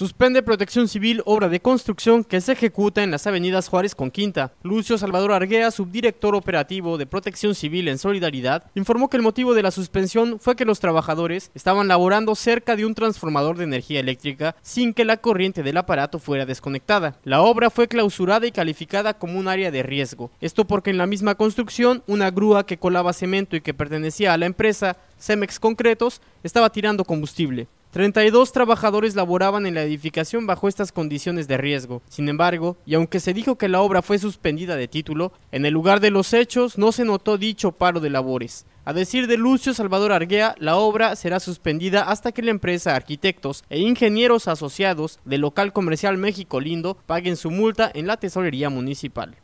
Suspende protección civil obra de construcción que se ejecuta en las avenidas Juárez con Quinta. Lucio Salvador Arguea, subdirector operativo de protección civil en Solidaridad, informó que el motivo de la suspensión fue que los trabajadores estaban laborando cerca de un transformador de energía eléctrica sin que la corriente del aparato fuera desconectada. La obra fue clausurada y calificada como un área de riesgo. Esto porque en la misma construcción, una grúa que colaba cemento y que pertenecía a la empresa Cemex Concretos estaba tirando combustible. 32 trabajadores laboraban en la edificación bajo estas condiciones de riesgo. Sin embargo, y aunque se dijo que la obra fue suspendida de título, en el lugar de los hechos no se notó dicho paro de labores. A decir de Lucio Salvador Arguea, la obra será suspendida hasta que la empresa, arquitectos e ingenieros asociados del local comercial México Lindo paguen su multa en la tesorería municipal.